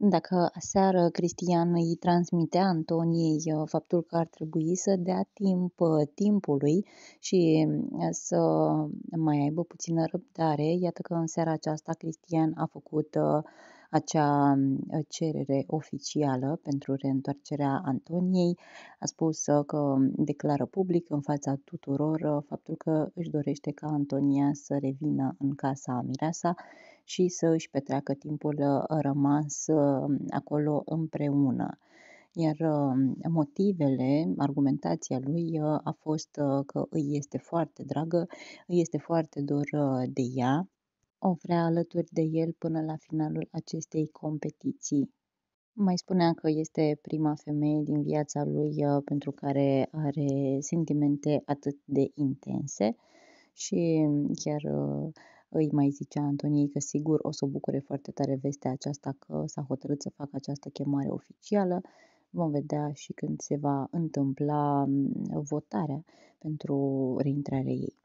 Dacă aseară Cristian îi transmitea Antoniei uh, faptul că ar trebui să dea timp uh, timpului și mm, să mai aibă puțină răbdare, iată că în seara aceasta Cristian a făcut uh, acea mm, cerere oficială pentru reîntoarcerea Antoniei. A spus că declară public în fața tuturor faptul că își dorește ca Antonia să revină în casa Mireasa și să își petreacă timpul uh, rămas uh, acolo împreună. Iar uh, motivele, argumentația lui a fost că îi este foarte dragă, îi este foarte dor de ea, o vrea alături de el până la finalul acestei competiții. Mai spunea că este prima femeie din viața lui pentru care are sentimente atât de intense și chiar îi mai zicea Antoniei că sigur o să o bucure foarte tare vestea aceasta că s-a hotărât să facă această chemare oficială. Vom vedea și când se va întâmpla mm, votarea pentru reintrarea ei.